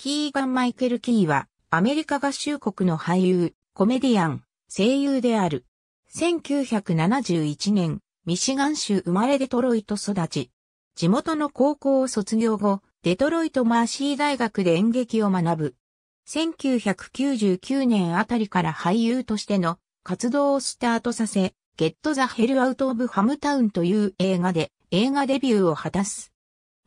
キーガン・マイケル・キーは、アメリカ合衆国の俳優、コメディアン、声優である。1971年、ミシガン州生まれデトロイト育ち。地元の高校を卒業後、デトロイト・マーシー大学で演劇を学ぶ。1999年あたりから俳優としての活動をスタートさせ、ゲット・ザ・ヘル・アウト・オブ・ハムタウンという映画で映画デビューを果たす。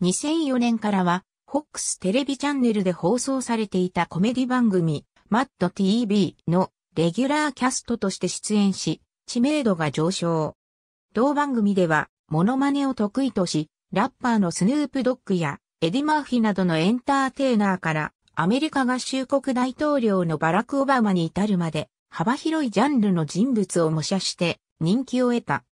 2004年からは FOX テレビチャンネルで放送されていたコメディ番組、マッド TV のレギュラーキャストとして出演し、知名度が上昇。同番組では、モノマネを得意とし、ラッパーのスヌープドッグやエディ・マーフィなどのエンターテイナーからアメリカ合衆国大統領のバラク・オバマに至るまで幅広いジャンルの人物を模写して人気を得た。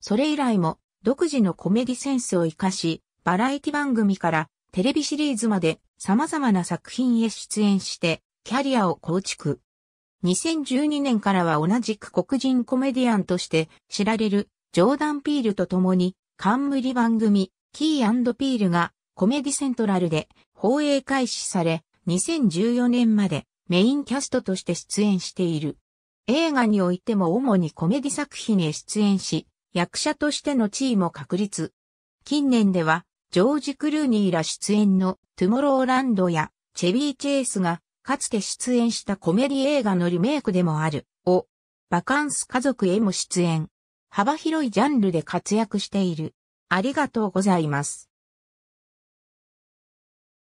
それ以来も独自のコメディセンスを活かし、バラエティ番組からテレビシリーズまで様々な作品へ出演して、キャリアを構築。2012年からは同じく黒人コメディアンとして知られるジョーダン・ピールと共に冠番組キーピールがコメディセントラルで放映開始され2014年までメインキャストとして出演している。映画においても主にコメディ作品へ出演し役者としての地位も確立。近年ではジョージ・クルーニーら出演のトゥモローランドやチェビー・チェイスがかつて出演したコメディ映画のリメイクでもある、を、バカンス家族へも出演。幅広いジャンルで活躍している。ありがとうございます。